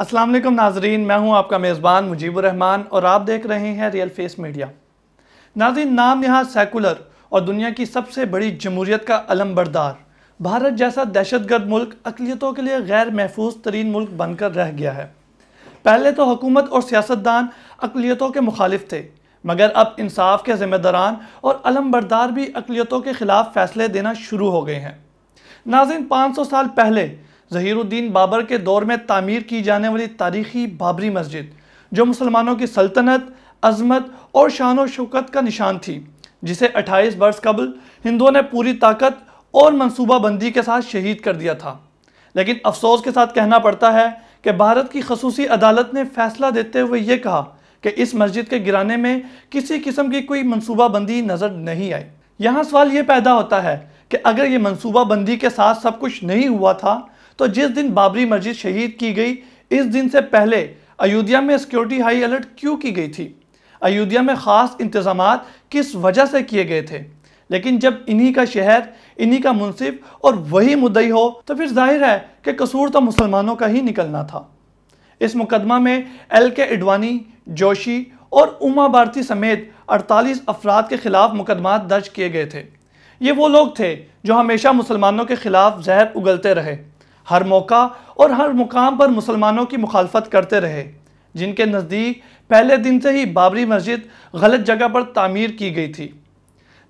अस्सलाम वालेकुम नाजरीन मैं हूं आपका मेज़बान मुजीबुररहमान और आप देख रहे हैं रियल फेस मीडिया नाजरीन नाम यहाँ सेकुलर और दुनिया की सबसे बड़ी जमहूरीत का अलम बरदार भारत जैसा दहशत गर्द मुल्क अकलीतों के लिए गैर महफूज तरीन मुल्क बनकर रह गया है पहले तो हुकूमत और सियासतदान अकलीतों के मुखालिफ थे मगर अब इंसाफ के ज़िम्मेदारान और अलम बरदार भी अकलीतों के ख़िलाफ़ फैसले देना शुरू हो गए हैं नाजिन पाँच सौ साल पहले ज़हीरुद्दीन बाबर के दौर में तामीर की जाने वाली तारीखी बाबरी मस्जिद जो मुसलमानों की सल्तनत अजमत और शान और शौकत का निशान थी जिसे 28 बरस कबल हिंदुओं ने पूरी ताकत और मनसूबाबंदी के साथ शहीद कर दिया था लेकिन अफसोस के साथ कहना पड़ता है कि भारत की खसूसी अदालत ने फैसला देते हुए ये कहा कि इस मस्जिद के गिराने में किसी किस्म की कोई बंदी नज़र नहीं आई यहाँ सवाल ये पैदा होता है कि अगर ये मनसूबाबंदी के साथ सब कुछ नहीं हुआ था तो जिस दिन बाबरी मस्जिद शहीद की गई इस दिन से पहले अयोध्या में सिक्योरिटी हाई अलर्ट क्यों की गई थी अयोध्या में ख़ास इंतजाम किस वजह से किए गए थे लेकिन जब इन्हीं का शहर इन्हीं का मुनसिब और वही मुद्दई हो तो फिर जाहिर है कि कसूर तो मुसलमानों का ही निकलना था इस मुकदमा में एल के एडवानी जोशी और उमा भारती समेत 48 अफराद के खिलाफ मुकदमा दर्ज किए गए थे ये वो लोग थे जो हमेशा मुसलमानों के खिलाफ जहर उगलते रहे हर मौका और हर मुकाम पर मुसलमानों की मुखालफत करते रहे जिनके नज़दीक पहले दिन से ही बाबरी मस्जिद गलत जगह पर तामीर की गई थी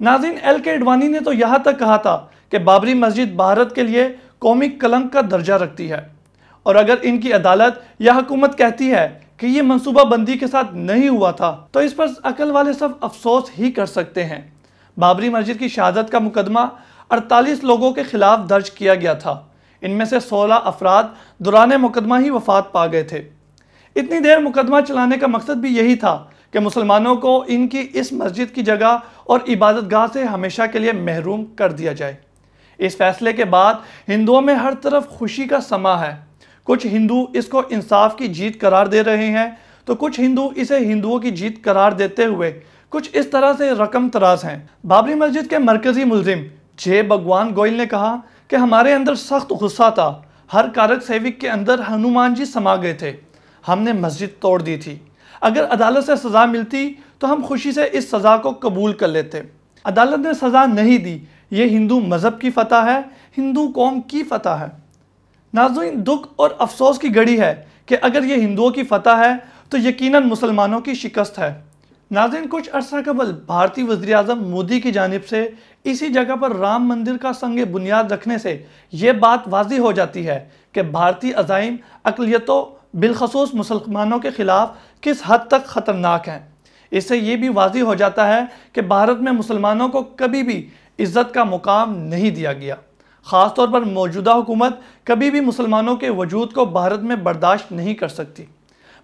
नाजिन एल के एडवानी ने तो यहाँ तक कहा था कि बाबरी मस्जिद भारत के लिए कौमी कलंक का दर्जा रखती है और अगर इनकी अदालत या हुकूमत कहती है कि ये मनसूबा बंदी के साथ नहीं हुआ था तो इस पर अकल वाले सब अफसोस ही कर सकते हैं बाबरी मस्जिद की शहादत का मुकदमा 48 लोगों के खिलाफ दर्ज किया गया था इनमें से सोलह अफराद दौरान मुकदमा ही वफात पा गए थे इतनी देर मुकदमा चलाने का मकसद भी यही था कि मुसलमानों को इनकी इस मस्जिद की जगह और इबादत गाह से हमेशा के लिए महरूम कर दिया जाए इस फैसले के बाद हिंदुओं में हर तरफ खुशी का समा है कुछ हिंदू इसको इंसाफ की जीत करार दे रहे हैं तो कुछ हिंदू इसे हिंदुओं की जीत करार देते हुए कुछ इस तरह से रकम तराज हैं बाबरी मस्जिद के मरकजी मुलिम जे भगवान गोयल ने कहा कि हमारे अंदर सख्त गुस्सा था हर कारक सेविक के अंदर हनुमान जी समा गए थे हमने मस्जिद तोड़ दी थी अगर अदालत से सज़ा मिलती तो हम खुशी से इस सज़ा को कबूल कर लेते अदालत ने सज़ा नहीं दी ये हिंदू मज़हब की फतह है हिंदू कौम की फतह है नाजुन दुख और अफसोस की घड़ी है कि अगर ये हिंदुओं की फतह है तो यकीनन मुसलमानों की शिकस्त है नाजिन कुछ अरसा कबल भारतीय वजी अजम मोदी की जानब से इसी जगह पर राम मंदिर का संग बुनियाद रखने से ये बात वाजी हो जाती है कि भारतीय अजाइम अकलीतों बिलखसूस मुसलमानों के ख़िलाफ़ किस हद तक ख़तरनाक हैं इससे ये भी वाजी हो जाता है कि भारत में मुसलमानों को कभी भी इज़्ज़त का मुकाम नहीं दिया गया ख़ास तौर पर मौजूदा हुकूमत कभी भी मुसलमानों के वजूद को भारत में बर्दाश्त नहीं कर सकती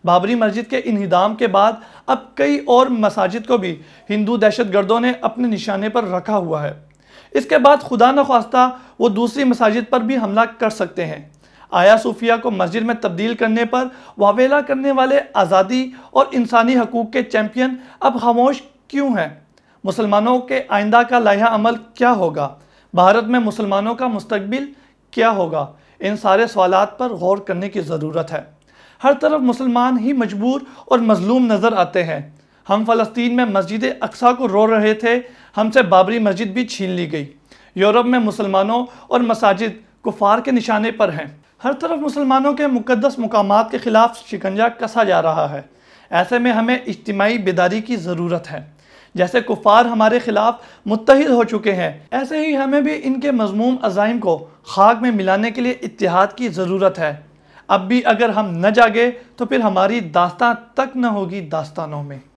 बाबरी मस्जिद के इनहदाम के बाद अब कई और मसाजिद को भी हिंदू दहशत गर्दों ने अपने निशाने पर रखा हुआ है इसके बाद खुदा न खास्ता वो दूसरी मसाजिद पर भी हमला कर सकते हैं आया सूफिया को मस्जिद में तब्दील करने पर वावेला करने वाले आज़ादी और इंसानी हकूक़ के चैम्पियन अब खामोश क्यों हैं मुसलमानों के आइंदा का लाह अमल क्या होगा भारत में मुसलमानों का मुस्तबिल क्या होगा इन सारे सवाल पर गौर करने की ज़रूरत है हर तरफ मुसलमान ही मजबूर और मजलूम नज़र आते हैं हम फ़लस्तीन में मस्जिद अक्सा को रो रहे थे हमसे बाबरी मस्जिद भी छीन ली गई यूरोप में मुसलमानों और मसाजिद कुफार के निशाने पर हैं हर तरफ मुसलमानों के मुकदस मकाम के ख़िलाफ़ शिकंजा कसा जा रहा है ऐसे में हमें इज्तमाही बेदारी की ज़रूरत है जैसे कुफार हमारे ख़िलाफ़ मुतहद हो चुके हैं ऐसे ही हमें भी इनके मजमूम अज़ाइम को खाक में मिलाने के लिए इतिहाद की ज़रूरत है अब भी अगर हम न जागे तो फिर हमारी दास्तां तक न होगी दास्तानों में